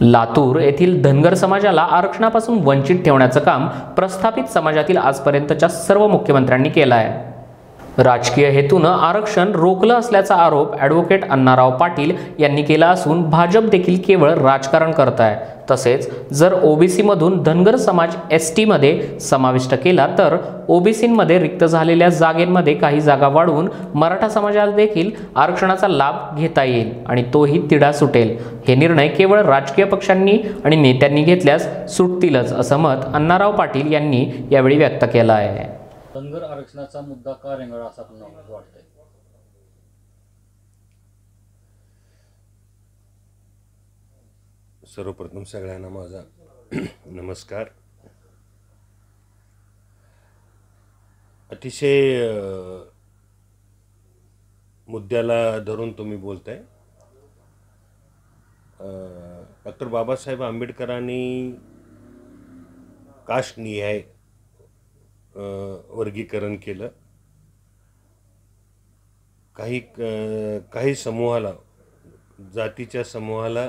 लातूर येथील धनगर समाजाला आरक्षणापासून वंचित ठेवण्याचं काम प्रस्थापित समाजातील आजपर्यंतच्या सर्व मुख्यमंत्र्यांनी केलं आहे राजकीय हेतूनं आरक्षण रोखलं असल्याचा आरोप ॲडव्होकेट अण्णाराव पाटील यांनी केला असून भाजप देखील केवळ राजकारण करत आहे तसेच जर ओबीसीमधून धनगर समाज एस टीमध्ये समाविष्ट केला तर ओबीसीमध्ये रिक्त झालेल्या जागेंमध्ये काही जागा वाढवून मराठा समाजाला देखील आरक्षणाचा लाभ घेता येईल आणि तोही तिढा सुटेल हे निर्णय केवळ राजकीय पक्षांनी आणि नेत्यांनी घेतल्यास सुटतीलच असं मत अण्णाराव पाटील यांनी यावेळी व्यक्त केलं आहे धनगर आरक्षणाचा मुद्दा का रेंगळा असा वाटत वाटतंय सर्वप्रथम सगळ्यांना माझा नमस्कार अतिशय मुद्द्याला धरून तुम्ही बोलताय डॉक्टर बाबासाहेब आंबेडकरांनी निहाय वर्गीकरण केलं काही काही समूहाला जातीच्या समूहाला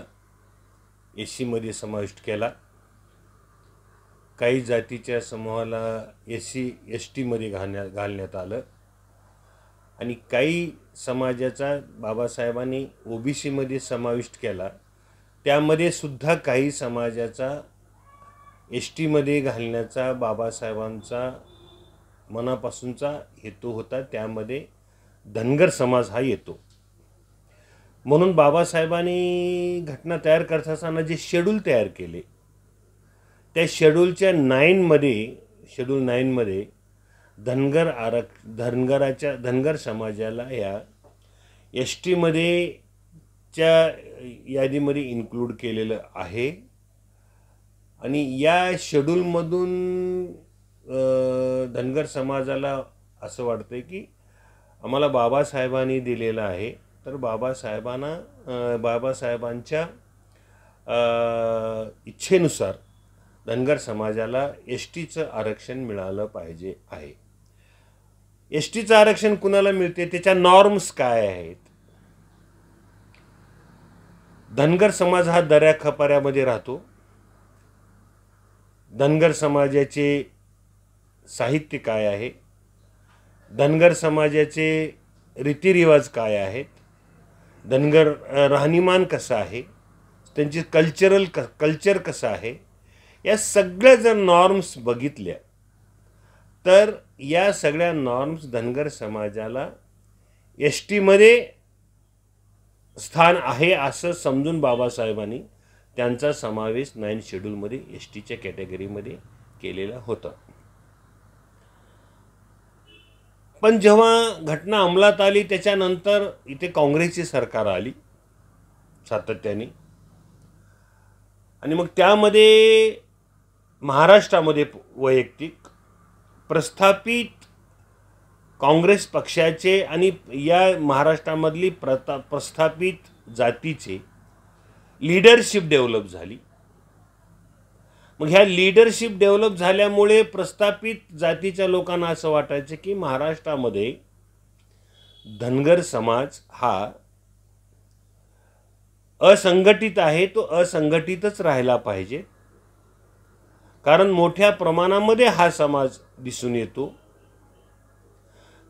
एस सीमध्ये समाविष्ट केला काही जातीच्या समूहाला एस सी एस टीमध्ये घालण्या घालण्यात आलं आणि काही समाजाचा बाबासाहेबांनी ओ बी सीमध्ये समाविष्ट केला त्यामध्ये सुद्धा काही समाजाचा एस टीमध्ये घालण्याचा बाबासाहेबांचा मनापासूनचा हेतू होता त्यामध्ये धनगर समाज हा येतो म्हणून बाबासाहेबांनी घटना तयार करत असताना जे शेड्यूल तयार केले त्या शेड्यूलच्या नाईनमध्ये शेड्यूल नाईनमध्ये धनगर आरक्ष धनगराच्या धनगर समाजाला या एस टीमध्ये च्या यादीमध्ये इन्क्लूड केलेलं आहे आणि या शेड्यूलमधून धनगर समाजाला असं वाटतं की आम्हाला बाबासाहेबांनी दिलेलं आहे तर बाबासाहेबांना बाबासाहेबांच्या इच्छेनुसार धनगर समाजाला एस टीचं आरक्षण मिळालं पाहिजे आहे एस टीचं आरक्षण कुणाला मिळते त्याच्या नॉर्म्स काय आहेत धनगर समाज हा दऱ्या खपाऱ्यामध्ये राहतो धनगर समाजाचे साहित्य काय आहे धनगर समाजाचे रीतिरिवाज काय आहेत धनगर राहणीमान कसं आहे त्यांचे कल्चरल क कल्चर कसं आहे या सगळ्या जर नॉर्म्स बघितल्या तर या सगळ्या नॉर्म्स धनगर समाजाला एस टीमध्ये स्थान आहे असं समजून बाबासाहेबांनी त्यांचा समावेश नाईन शेड्यूलमध्ये एस टीच्या कॅटेगरीमध्ये केलेला होता पण जेव्हा घटना अंमलात आली त्याच्यानंतर इथे काँग्रेसची सरकार आली सातत्याने आणि मग त्यामध्ये महाराष्ट्रामध्ये वैयक्तिक प्रस्थापित काँग्रेस पक्षाचे आणि या महाराष्ट्रामधली प्रता प्रस्थापित जातीचे लीडरशिप डेव्हलप झाली मग ह्या लीडरशिप डेव्हलप झाल्यामुळे प्रस्थापित जातीच्या लोकांना असं वाटायचं की महाराष्ट्रामध्ये धनगर समाज हा असंघटित आहे तो असंघटितच राहिला पाहिजे कारण मोठ्या प्रमाणामध्ये हा समाज दिसून येतो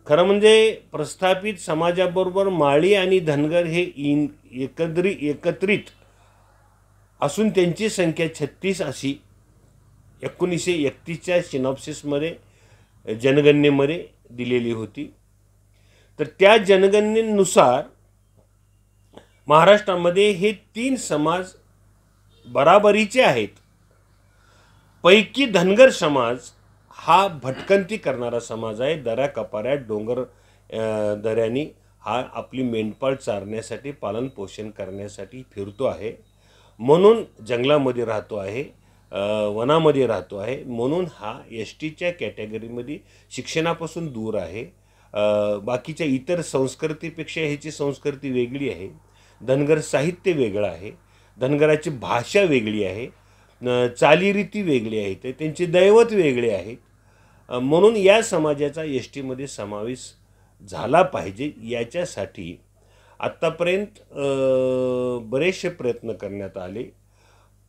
खरं म्हणजे प्रस्थापित समाजाबरोबर माळी आणि धनगर हे इन एकत्रित एकत्रित असून त्यांची संख्या छत्तीस अशी एकोणीसशे एकतीसच्या सिनॉप्सिसमध्ये जनगणनेमध्ये दिलेली होती तर त्या जनगणनेनुसार महाराष्ट्रामध्ये हे तीन समाज बराबरीचे आहेत पैकी धनगर समाज हा भटकंती करणारा समाज आहे दऱ्या कपाऱ्या डोंगर दऱ्यांनी हा आपली मेंढपाळ चारण्यासाठी पालनपोषण करण्यासाठी फिरतो आहे म्हणून जंगलामध्ये राहतो आहे वनामध्ये राहतो आहे म्हणून हा एस टीच्या कॅटेगरीमध्ये शिक्षणापासून दूर आहे बाकीच्या इतर संस्कृतीपेक्षा ह्याची संस्कृती वेगळी आहे धनगर साहित्य वेगळं आहे धनगराची भाषा वेगळी आहे चालीरीती वेगळी आहे त्यांचे दैवत वेगळे आहेत म्हणून या समाजाचा एस टीमध्ये समावेश झाला पाहिजे याच्यासाठी आत्तापर्यंत बरेचसे प्रयत्न करण्यात आले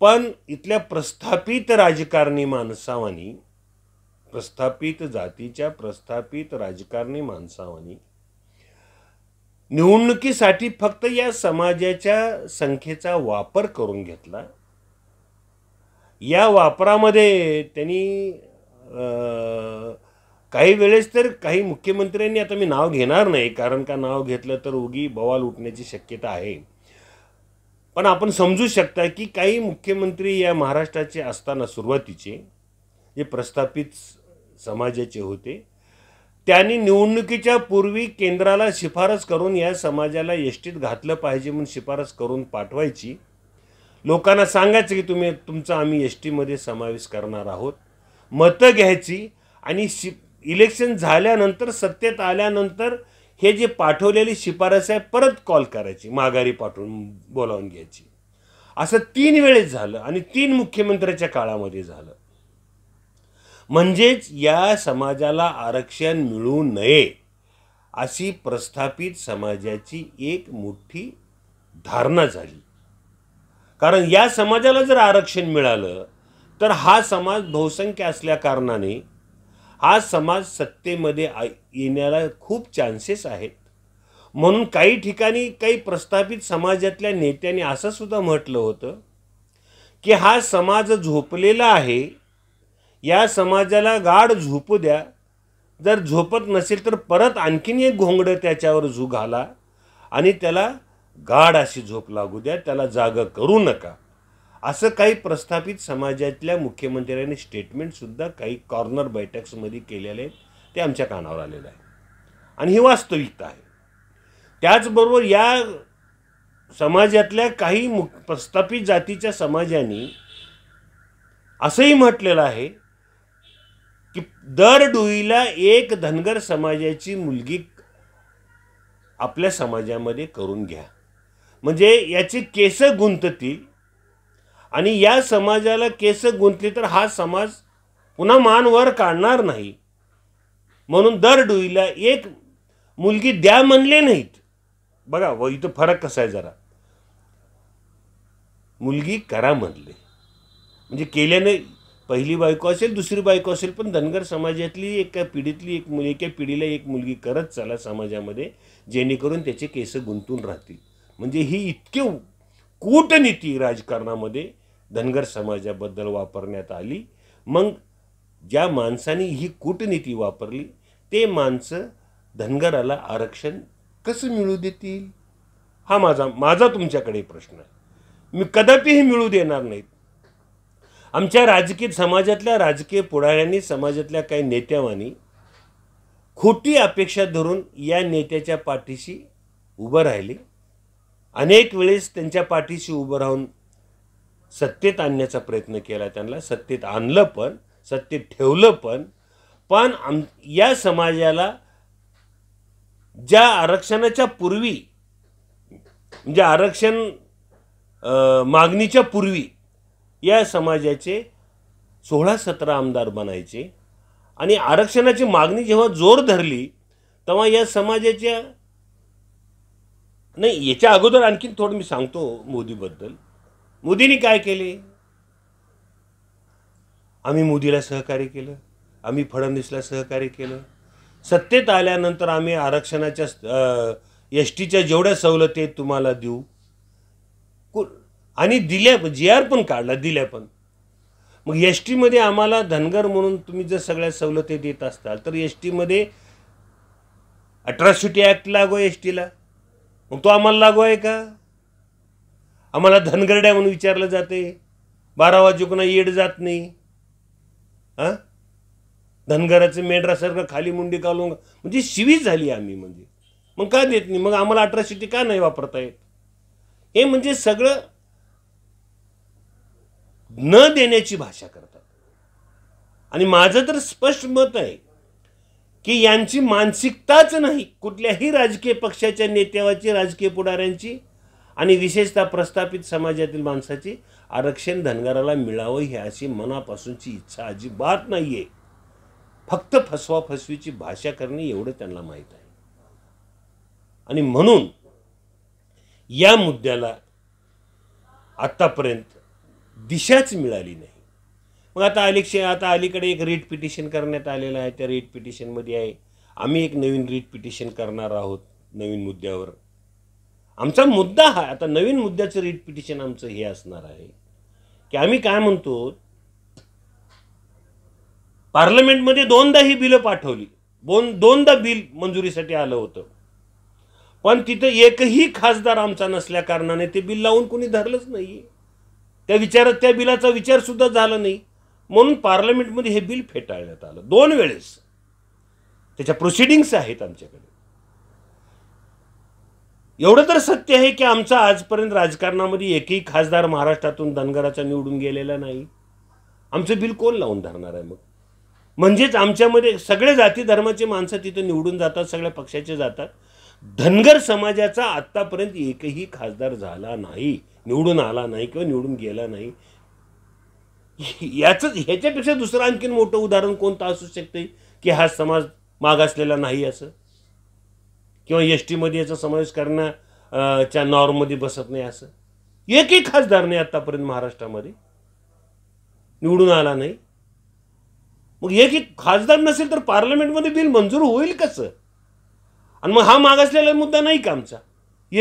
पण इथल्या प्रस्थापित राजकारणी माणसावानी प्रस्थापित जातीच्या प्रस्थापित राजकारणी माणसावानी निवडणुकीसाठी फक्त या समाजाच्या संख्येचा वापर करून घेतला या वापरामध्ये त्यांनी काही वेळेस तर काही मुख्यमंत्र्यांनी आता मी नाव घेणार नाही कारण का नाव घेतलं तर उगी बवाल उठण्याची शक्यता आहे पण आपण समजू शकता की काही मुख्यमंत्री या महाराष्ट्राचे असताना सुरुवातीचे जे प्रस्थापित समाजाचे होते त्यांनी निवडणुकीच्या पूर्वी केंद्राला शिफारस करून या समाजाला एसटीत घातलं पाहिजे म्हणून शिफारस करून पाठवायची लोकांना सांगायचं की तुम्ही तुमचा आम्ही एस टीमध्ये समावेश करणार आहोत मतं घ्यायची आणि शि इलेक्शन झाल्यानंतर सत्तेत आल्यानंतर हे जे पाठवलेली शिफारस आहे परत कॉल करायची माघारी पाठवून बोलावून घ्यायची असं तीन वेळेस झालं आणि तीन मुख्यमंत्र्याच्या काळामध्ये झालं म्हणजेच या समाजाला आरक्षण मिळू नये अशी प्रस्थापित समाजाची एक मोठी धारणा झाली कारण या समाजाला जर आरक्षण मिळालं तर हा समाज बहुसंख्य असल्या कारणाने हा समाज सत्तेमध्ये येण्याला खूप चान्सेस आहेत म्हणून काही ठिकाणी काही प्रस्थापित समाजातल्या नेत्यांनी असं सुद्धा म्हटलं होतं की हा समाज झोपलेला आहे या समाजाला गाढ झोपू द्या जर झोपत नसेल तर परत आणखीन एक घोंगडं त्याच्यावर झू घाला आणि त्याला गाढ अशी झोप लागू द्या त्याला जागं करू नका असं काही प्रस्थापित समाजातल्या मुख्यमंत्र्यांनी स्टेटमेंटसुद्धा काही कॉर्नर बैठक्समध्ये केलेले आहेत ते आमच्या कानावर आलेलं आहे आणि ही वास्तविकता आहे त्याचबरोबर या समाजातल्या काही मु प्रस्थापित जातीच्या समाजाने असंही म्हटलेलं आहे की दर डोईला एक धनगर समाजाची मुलगी आपल्या समाजामध्ये करून घ्या म्हणजे याची केस गुंततील आणि या समाजाला केस गुंतली तर हा समाज पुन्हा मानवर काढणार नाही म्हणून दर डुईला एक मुलगी द्या म्हणले नाहीत बघा व इथं फरक कसा आहे जरा मुलगी करा म्हणले म्हणजे केल्याने पहिली बायको असेल दुसरी बायको असेल पण धनगर समाजातली एका पिढीतली एक मुली एका पिढीला एक मुलगी करत चाला समाजामध्ये जेणेकरून त्याचे केस गुंतून राहतील म्हणजे ही इतके कूटनीती राजकारणामध्ये धनगर समाजाबद्दल वापरण्यात आली मग ज्या माणसाने ही कूटनीती वापरली ते माणसं धनगराला आरक्षण कसं मिळू देतील हा माझा माझा तुमच्याकडे प्रश्न आहे मी कदापिही मिळू देणार नाहीत आमच्या राजकीय समाजातल्या राजकीय पुढाऱ्यांनी समाजातल्या काही नेत्यावानी खोटी अपेक्षा धरून या नेत्याच्या पाठीशी उभं राहिले अनेक वेळेस त्यांच्या पाठीशी उभं राहून सत्तेत आणण्याचा प्रयत्न केला त्यांना सत्तेत आणलं पण सत्तेत ठेवलं पण पण आम या समाजाला ज्या आरक्षणाच्या पूर्वी म्हणजे आरक्षण मागणीच्या पूर्वी या समाजाचे सोळा सतरा आमदार बनायचे आणि आरक्षणाची मागणी जेव्हा जोर धरली तेव्हा या समाजाच्या नाही याच्या अगोदर आणखीन थोडं मी सांगतो मोदीबद्दल मोदींनी काय केले आम्ही मोदीला सहकार्य केलं आम्ही फडणवीसला सहकार्य केलं सत्तेत आल्यानंतर आम्ही आरक्षणाच्या एस टीच्या जेवढ्या सवलती तुम्हाला देऊ आणि दिल्या जी आर पण काढला दिल्या पण मग एस टीमध्ये आम्हाला धनगर म्हणून तुम्ही जर सगळ्या सवलती देत असताल तर एस टीमध्ये अट्रॉसिटी ॲक्ट लागू आहे एस टीला मग तो आम्हाला लागू आहे का आम्हाला धनगरड्या म्हणून विचारलं जाते बारा कुणा येड जात नाही हां धनगराचं मेंढरासारखं खाली मुंडी घालून म्हणजे शिवी झाली आम्ही म्हणजे मग का देत नाही मग आम्हाला अट्रॉसिटी का नाही वापरता येत हे म्हणजे सगळं न देण्याची भाषा करतात आणि माझं तर स्पष्ट मत आहे की यांची मानसिकताच नाही कुठल्याही राजकीय पक्षाच्या नेत्यावाची राजकीय पुढाऱ्यांची आणि विशेषतः प्रस्थापित समाजातील माणसाची आरक्षण धनगराला मिळावं ही अशी मनापासूनची इच्छा अजिबात नाही आहे फक्त फसवाफसवीची भाषा करणे एवढं त्यांना माहीत आहे आणि म्हणून या मुद्द्याला आत्तापर्यंत दिशाच मिळाली नाही मग आता अलीक्ष आता अलीकडे एक रीट पिटिशन करण्यात आलेलं आहे त्या रीट पिटिशनमध्ये आहे आम्ही एक नवीन रीट पिटिशन करणार आहोत नवीन मुद्द्यावर आमचा मुद्दा हा आता नवीन मुद्द्याचं रीट पिटिशन आमचं हे असणार आहे की आम्ही काय म्हणतो पार्लमेंटमध्ये दोनदा ही बिलं पाठवली दोन दोनदा बिल मंजुरीसाठी आलं होतं पण तिथं एकही खासदार आमचा नसल्या कारणाने ते बिल लावून कोणी धरलंच नाही त्या विचारात त्या बिलाचा विचारसुद्धा झाला नाही म्हणून पार्लमेंटमध्ये हे बिल फेटाळण्यात आलं दोन वेळेस त्याच्या प्रोसिडिंग्स आहेत आमच्याकडे एवढं तर सत्य आहे की आमचा आजपर्यंत राजकारणामध्ये एकही खासदार महाराष्ट्रातून धनगराचा निवडून गेलेला नाही आमचं बिल कोण लावून धरणार आहे मग म्हणजेच आमच्यामध्ये सगळे जाती धर्माचे माणसं तिथं निवडून जातात सगळ्या पक्षाचे जातात धनगर समाजाचा आत्तापर्यंत एकही खासदार झाला नाही निवडून आला नाही किंवा निवडून गेला नाही याच ह्याच्यापेक्षा दुसरं आणखीन मोठं उदाहरण कोणतं असू शकते की हा समाज मागासलेला नाही असं किंवा एस टीमध्ये याचा समावेश करणं च्या नॉर्ममध्ये बसत नाही असं एकही खासदार नाही आत्तापर्यंत महाराष्ट्रामध्ये निवडून आला नाही मग एकही खासदार नसेल तर पार्लमेंटमध्ये बिल मंजूर होईल कसं आणि मग हा मागासलेला मुद्दा नाही का आमचा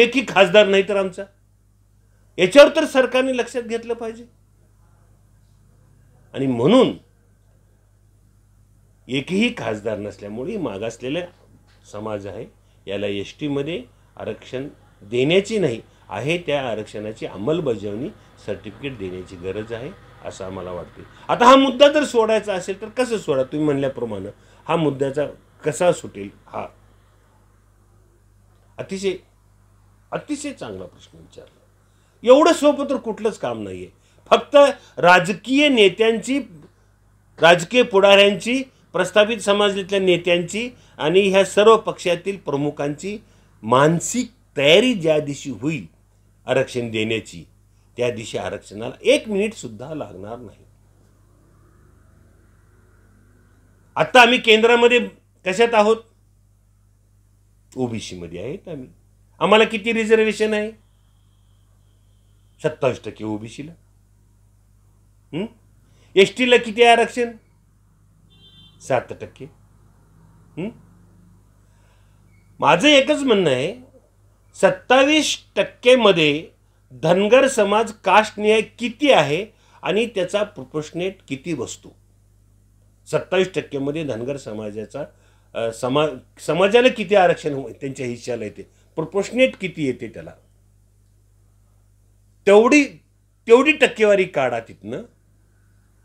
एकही खासदार नाही तर आमचा याच्यावर तर सरकारने लक्षात घेतलं पाहिजे आणि म्हणून एकही खासदार नसल्यामुळे मागासलेला समाज आहे याला एस टीमध्ये आरक्षण देण्याची नाही आहे त्या आरक्षणाची अंमलबजावणी सर्टिफिकेट देण्याची गरज आहे असं आम्हाला वाटते आता हा मुद्दा जर सोडायचा असेल तर कसं सोडा तुम्ही म्हणल्याप्रमाणे हा मुद्द्याचा कसा सुटेल हा अतिशय अतिशय चांगला प्रश्न विचारला एवढं सोपं तर कुठलंच काम नाही आहे फक्त राजकीय नेत्यांची राजकीय पुढाऱ्यांची प्रस्थापित समाजातल्या नेत्यांची आणि ह्या सर्व पक्षातील प्रमुखांची मानसिक तयारी ज्या दिवशी होईल आरक्षण देण्याची त्या दिवशी आरक्षणाला एक सुद्धा लागणार नाही आता आम्ही केंद्रामध्ये कशात आहोत मध्ये आहेत आम्ही आम्हाला किती रिझर्वेशन आहे सत्तावीस टक्के ओबीसीला एस टीला किती आरक्षण सात टक्के माझं एकच म्हणणं आहे सत्तावीस टक्केमध्ये धनगर समाज कास्ट न्याय किती आहे आणि त्याचा प्रपोशनेट किती बसतो सत्तावीस टक्केमध्ये धनगर समाजाचा समा समाजाला किती आरक्षण त्यांच्या हिश्श्याला येते प्रपोशनेट किती येते त्याला तेवढी तेवढी टक्केवारी काढा तिथनं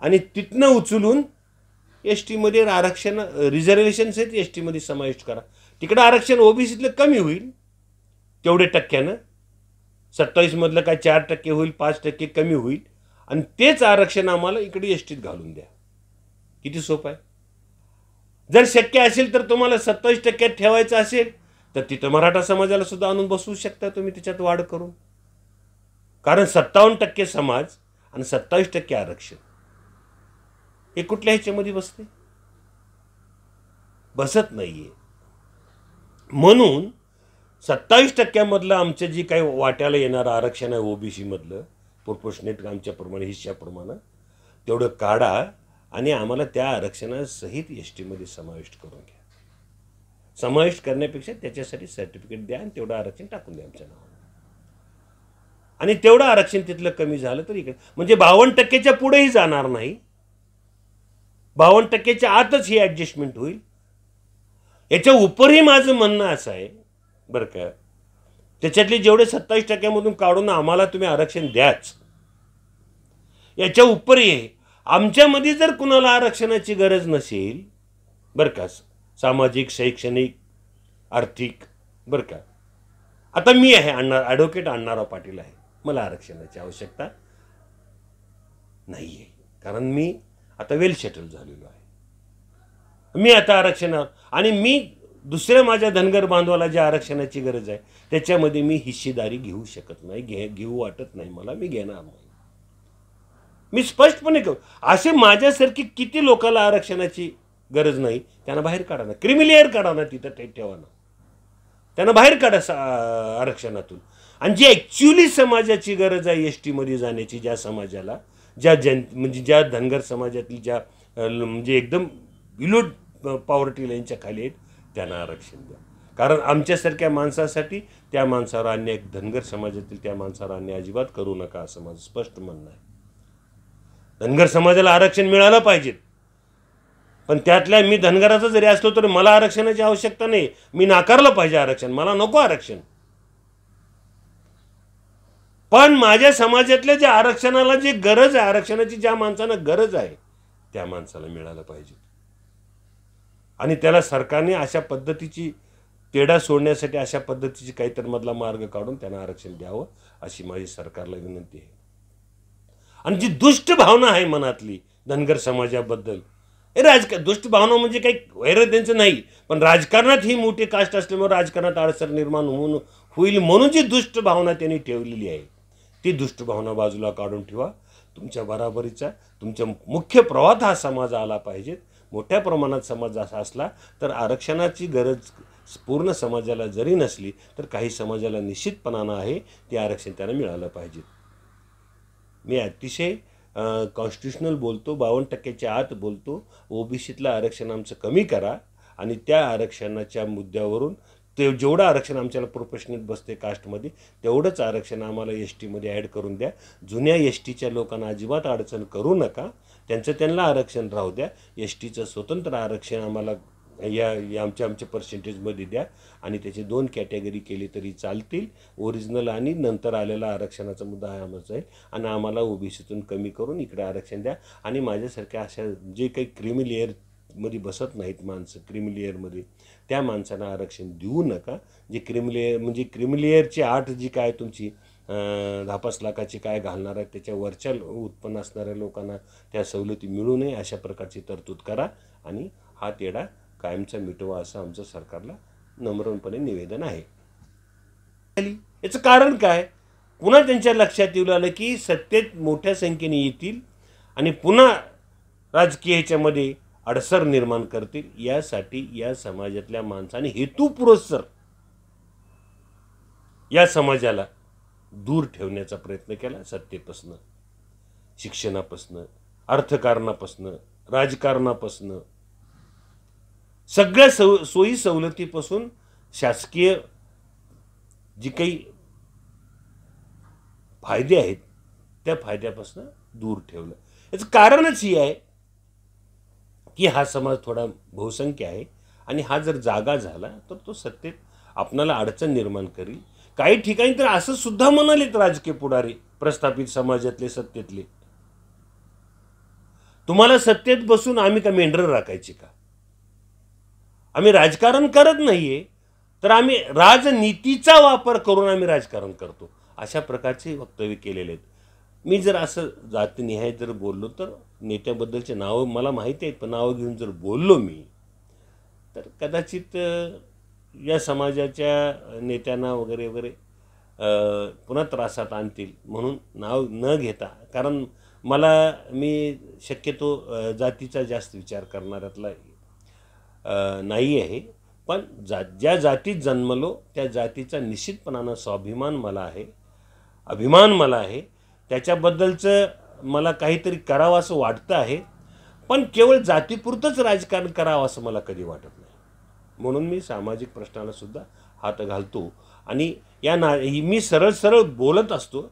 आणि तिथनं उचलून एस टीमध्ये आरक्षण रिझर्वेशन्स आहेत एस टीमध्ये समाविष्ट करा तिकडं आरक्षण ओबीसीतलं कमी होईल तेवढे टक्क्यानं सत्तावीसमधलं काय चार टक्के होईल पाच टक्के कमी होईल आणि तेच आरक्षण आम्हाला इकडे एस टीत घालून द्या किती सोपं आहे जर शक्य असेल तर तुम्हाला सत्तावीस टक्क्यात ठेवायचं असेल तर तिथं मराठा समाजाला सुद्धा आणून बसवू शकता तुम्ही त्याच्यात वाढ करून कारण सत्तावन्न टक्के समाज आणि सत्तावीस टक्के आरक्षण हे कुठल्या ह्याच्यामध्ये बसते बसत नाहीये म्हणून सत्तावीस टक्क्यामधलं आमच्या जे काही वाट्याला येणारं आरक्षण आहे ओबीसीमधलं प्रोपोर्शनेट आमच्याप्रमाणे हिश्श्याप्रमाणे तेवढं काढा आणि आम्हाला त्या आरक्षणासहित एस टीमध्ये समाविष्ट करून घ्या समाविष्ट करण्यापेक्षा त्याच्यासाठी सर्टिफिकेट द्या आणि तेवढं आरक्षण टाकून द्या आमच्या नावावर आणि तेवढं आरक्षण तिथलं कमी झालं तर इकडे म्हणजे बावन्न टक्क्याच्या पुढेही जाणार नाही बावन्न टक्क्याच्या आतच ही ॲडजस्टमेंट होईल याच्या उपरही माझं म्हणणं असं आहे बरं का त्याच्यातले जेवढे सत्तावीस टक्क्यामधून काढून आम्हाला तुम्ही आरक्षण द्याच याच्या उपरही आमच्यामध्ये जर कुणाला आरक्षणाची गरज नसेल बरं का सामाजिक शैक्षणिक आर्थिक बरं का आता मी आहे अण्णा ॲडव्होकेट अण्णाराव पाटील आहे मला आरक्षणाची आवश्यकता नाही आहे कारण मी आता वेल सेटल झालेलो आहे मी आता आरक्षण आणि मी दुसऱ्या माझ्या धनगर बांधवाला ज्या आरक्षणाची गरज आहे त्याच्यामध्ये मी हिस्सेदारी घेऊ शकत नाही घे घेऊ वाटत नाही मला मी घेणार नाही मी स्पष्टपणे करू असे माझ्यासारखी किती लोकांना आरक्षणाची गरज नाही त्यांना बाहेर काढा ना क्रिमिलेअर काढा ना तिथं ते ठेवा ना त्यांना बाहेर काढा आरक्षणातून आणि जी ॲक्च्युली समाजाची गरज आहे एस टीमध्ये जाण्याची ज्या समाजाला ज्या जन म्हणजे ज्या धनगर समाजातील ज्या म्हणजे एकदम बिलो पॉवर्टी लाईनच्या खाली आहेत त्यांना आरक्षण द्या कारण आमच्यासारख्या माणसासाठी त्या माणसावर अन्याय धनगर समाजातील त्या माणसावर अन्याय अजिबात करू नका असं माझं स्पष्ट म्हणणं आहे धनगर समाजाला आरक्षण मिळालं पाहिजेत पण त्यातल्या मी धनगराचा जरी असलो तरी मला आरक्षणाची आवश्यकता नाही मी नाकारलं पाहिजे आरक्षण मला नको आरक्षण पण माझ्या समाजातल्या ज्या आरक्षणाला जी गरज आहे आरक्षणाची ज्या माणसानं गरज आहे त्या माणसाला मिळालं पाहिजे आणि त्याला सरकारने अशा पद्धतीची तेढा सोडण्यासाठी अशा पद्धतीची काहीतरी मधला मार्ग काढून त्यांना आरक्षण द्यावं अशी माझी सरकारला विनंती आहे आणि जी दुष्ट भावना आहे मनातली धनगर समाजाबद्दल हे राजकार दुष्ट भावना म्हणजे काही वैर त्यांचं नाही पण राजकारणात ही मोठी कास्ट असल्यामुळे राजकारणात अडचण निर्माण होऊन होईल म्हणून जी दुष्ट भावना त्यांनी ठेवलेली आहे ती दुष्टभावना बाजूला काढून ठेवा तुमच्या बराबरीचा तुमच्या मुख्य प्रवाहात हा समाज आला पाहिजेत मोठ्या प्रमाणात समाज असा असला तर आरक्षणाची गरज पूर्ण समाजाला जरी नसली तर काही समाजाला निश्चितपणानं आहे ते आरक्षण त्यांना मिळालं पाहिजे मी अतिशय कॉन्स्टिट्युशनल बोलतो बावन्न टक्क्याच्या आत बोलतो ओबीसीतलं आरक्षण आमचं कमी करा आणि त्या आरक्षणाच्या मुद्द्यावरून ते जेवढं आरक्षण आमच्याला प्रोफेशनल बसते कास्टमध्ये तेवढंच आरक्षण आम्हाला एस टीमध्ये ॲड करून द्या जुन्या एस टीच्या लोकांना अजिबात अडचण करू नका त्यांचं त्यांना आरक्षण राहू द्या एस टीचं स्वतंत्र आरक्षण आम्हाला या आमच्या आमच्या पर्सेंटेजमध्ये द्या आणि त्याची दोन कॅटेगरी केली तरी चालतील ओरिजिनल आणि नंतर आलेला आरक्षणाचा मुद्दा आहे आमचा आहे आणि आम्हाला ओबीसीतून कमी करून इकडे आरक्षण द्या आणि माझ्यासारख्या अशा जे काही क्रिमिलेअर मध्ये बसत नाहीत माणसं क्रिमिलेअरमध्ये त्या माणसांना आरक्षण देऊ नका जे क्रिमिलेअर म्हणजे क्रिमिलेअरची आठ जी काय तुमची दहा पाच लाखाची काय घालणार आहे त्याच्या उत्पन्न असणाऱ्या लोकांना त्या सवलती मिळू नये अशा प्रकारची तरतूद करा आणि हा तेढा कायमचा मिटवा असं आमचं सरकारला नम्रपणे निवेदन आहे याचं कारण काय पुन्हा त्यांच्या लक्षात येऊ लागलं की सत्तेत मोठ्या संख्येने येतील आणि पुन्हा राजकीय ह्याच्यामध्ये अडसर निर्माण करतील यासाठी या समाजातल्या माणसाने हेतुपुरस्सर या समाजाला दूर ठेवण्याचा प्रयत्न केला सत्तेपासनं शिक्षणापासनं अर्थकारणापासनं राजकारणापासनं सगळ्या सव सोयी सवलतीपासून शासकीय जी काही फायदे आहेत त्या फायद्यापासून दूर ठेवलं याचं कारणच ही आहे की हा समाज थोडा बहुसंख्य आहे आणि हा जर जागा झाला तर तो सत्तेत आपणाला अडचण निर्माण करील काही ठिकाणी तर असं सुद्धा म्हणालेत राजकीय पुढारी प्रस्थापित समाजातले सत्तेतले तुम्हाला सत्तेत बसून आम्ही का मेंढर राखायचे का आम्ही राजकारण करत नाहीये तर आम्ही राजनीतीचा वापर करून आम्ही राजकारण करतो अशा प्रकारचे वक्तव्य केलेले आहेत मी जर असं जातनिहाय जर बोललो तर नेत्याबद्दलचे नावं मला माहिती आहेत पण नावं घेऊन जर बोललो मी तर कदाचित या समाजाच्या नेत्यांना वगैरे वगैरे पुन्हा त्रासात आणतील म्हणून नाव न घेता कारण मला मी शक्यतो जातीचा जास्त विचार करणाऱ्यातला नाही आहे पण जा ज्या जातीत जन्मलो त्या जातीचा निश्चितपणानं स्वाभिमान मला आहे अभिमान मला आहे त्याच्याबद्दलचं मला काहीतरी करावं असं वाटतं आहे पण केवळ जातीपुरतंच राजकारण करावं असं मला कधी वाटत नाही म्हणून मी सामाजिक प्रश्नाला सुद्धा हात घालतो आणि या ना मी सरळ सरळ बोलत असतो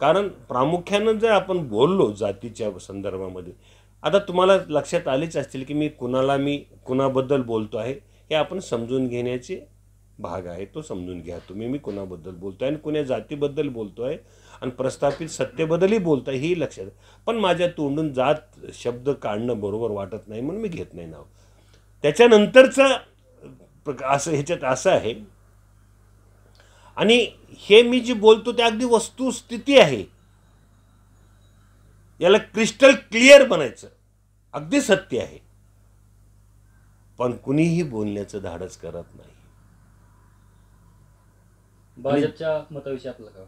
कारण प्रामुख्यानं जर आपण बोललो जातीच्या संदर्भामध्ये आता तुम्हाला लक्षात आलेच असतील की मी कुणाला मी कुणाबद्दल बोलतो आहे हे आपण समजून घेण्याचे भाग आहे तो समजून घ्या तुम्ही मी कुणाबद्दल बोलतो आहे आणि कुण्या जातीबद्दल बोलतो आहे आणि प्रस्थापित सत्तेबद्दलही बोलता ही लक्षात पण माझ्या तोंडून जात शब्द काढणं बरोबर वाटत नाही म्हणून मी घेत नाही नाव त्याच्यानंतरचं असं ह्याच्यात असं आहे आणि हे मी जे बोलतो ते अगदी वस्तुस्थिती आहे याला क्रिस्टल क्लिअर बनायचं अगदी सत्य आहे पण कुणीही बोलण्याचं धाडस करत नाही भाजपच्या मताविषयी आपल्याला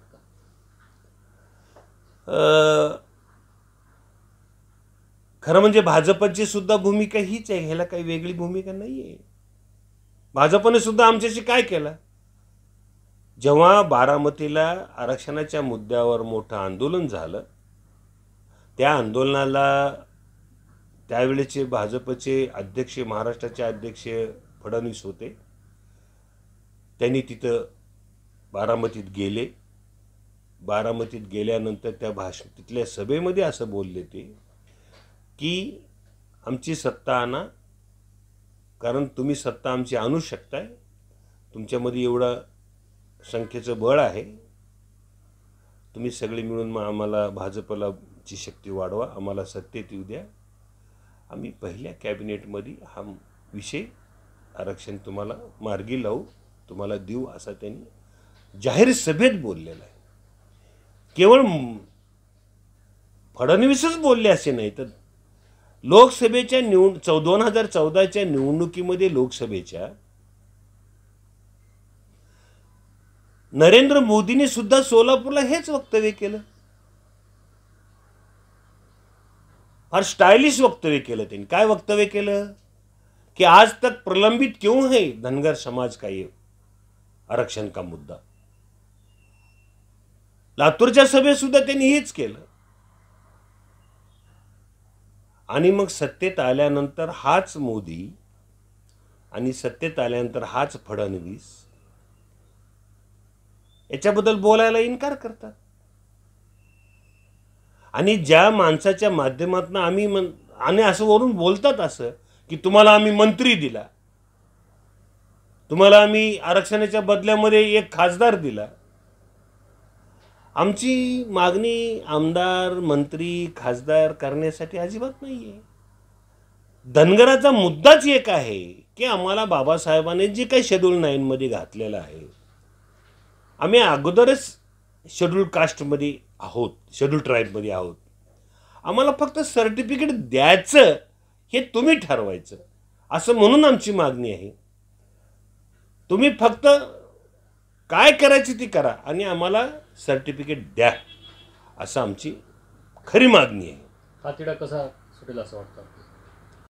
खरं म्हणजे भाजपची सुद्धा भूमिका हीच आहे ह्याला काही वेगळी भूमिका नाही आहे भाजपने सुद्धा आमच्याशी काय केलं जेव्हा बारामतीला आरक्षणाच्या मुद्द्यावर मोठं आंदोलन झालं त्या आंदोलनाला त्यावेळेचे भाजपचे अध्यक्ष महाराष्ट्राचे अध्यक्ष फडणवीस होते त्यांनी तिथं बारामतीत गेले बारामतीत गेल्यानंतर त्या भाष तिथल्या सभेमध्ये असं बोलले ते की आमची सत्ता आणा कारण तुम्ही सत्ता आमची आणू शकताय तुमच्यामध्ये एवढा संख्येचं बळ आहे तुम्ही सगळे मिळून मग आम्हाला भाजपला ची शक्ती वाढवा आम्हाला सत्तेत येऊ द्या आम्ही पहिल्या कॅबिनेटमध्ये हा विषय आरक्षण तुम्हाला मार्गी लावू तुम्हाला देऊ असा त्यांनी जाहीर सभेत बोललेला आहे केवळ फडणवीसच बोलले असे नाही तर लोकसभेच्या निवड चौ दोन हजार चौदाच्या निवडणुकीमध्ये लोकसभेच्या नरेंद्र मोदींनी सुद्धा सोलापूरला हेच वक्तव्य केलं फार स्टायलिश वक्तव्य केलं त्यांनी काय वक्तव्य केलं की आज तक प्रलंबित क्यों है धनगर समाज का ये आरक्षण का मुद्दा लातूरच्या सभेत सुद्धा त्यांनी हेच केलं आणि मग सत्तेत आल्यानंतर हाच मोदी आणि सत्तेत आल्यानंतर हाच फडणवीस याच्याबद्दल बोलायला इन्कार करतात आणि ज्या माणसाच्या माध्यमातून आम्ही मन आणि असं वरून बोलतात असं की तुम्हाला आम्ही मंत्री दिला तुम्हाला आम्ही आरक्षणाच्या बदल्यामध्ये एक खासदार दिला आमची मागणी आमदार मंत्री खासदार करण्यासाठी अजिबात नाही आहे धनगराचा मुद्दाच एक आहे की आम्हाला बाबासाहेबाने जे काही शेड्यूल नाईनमध्ये घातलेलं आहे आम्ही अगोदरच शेड्यूल कास्टमध्ये आहोत शेड्यूल ट्राईबमध्ये आहोत आम्हाला फक्त सर्टिफिकेट द्यायचं हे तुम्ही ठरवायचं असं म्हणून आमची मागणी आहे तुम्ही फक्त काय करायची ती करा आणि आम्हाला सर्टिफिकेट द्या असं आमची खरी मागणी आहे हा तिढा कसा सुटेल असं वाटतं